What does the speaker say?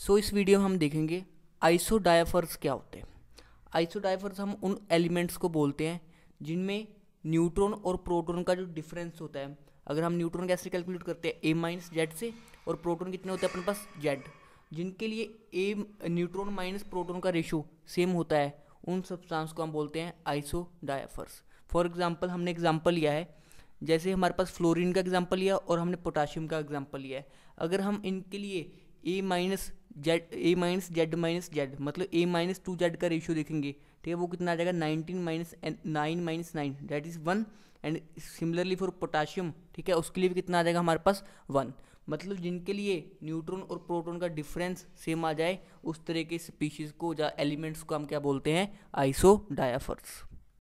सो इस वीडियो में हम देखेंगे आइसोडायफर्स क्या होते हैं आइसोडाइफर्स हम उन एलिमेंट्स को बोलते हैं जिनमें न्यूट्रॉन और प्रोटॉन का जो डिफरेंस होता है अगर हम न्यूट्रॉन कैसे कैलकुलेट करते हैं ए माइनस जेड से और प्रोटॉन कितने होते हैं अपने पास जेड जिनके लिए ए न्यूट्रॉन माइनस प्रोटॉन का रेशो सेम होता है उन सब्सटेंस को हम बोलते हैं आइसोडायफर्स फॉर एग्जाम्पल हमने एग्जाम्पल लिया है जैसे हमारे पास फ्लोरिन का एग्जाम्पल लिया और हमने पोटाशियम का एग्जाम्पल लिया है अगर हम इनके लिए A minus Z A minus Z minus Z मतलब ए माइनस टू जेड का रेशियो देखेंगे ठीक है वो कितना आ जाएगा nineteen minus nine minus nine that is one and similarly for potassium ठीक है उसके लिए भी कितना आ जाएगा हमारे पास वन मतलब जिनके लिए न्यूट्रॉन और प्रोटॉन का डिफरेंस सेम आ जाए उस तरह के स्पीशीज़ को या एलिमेंट्स को हम क्या बोलते हैं आइसो डायाफर्स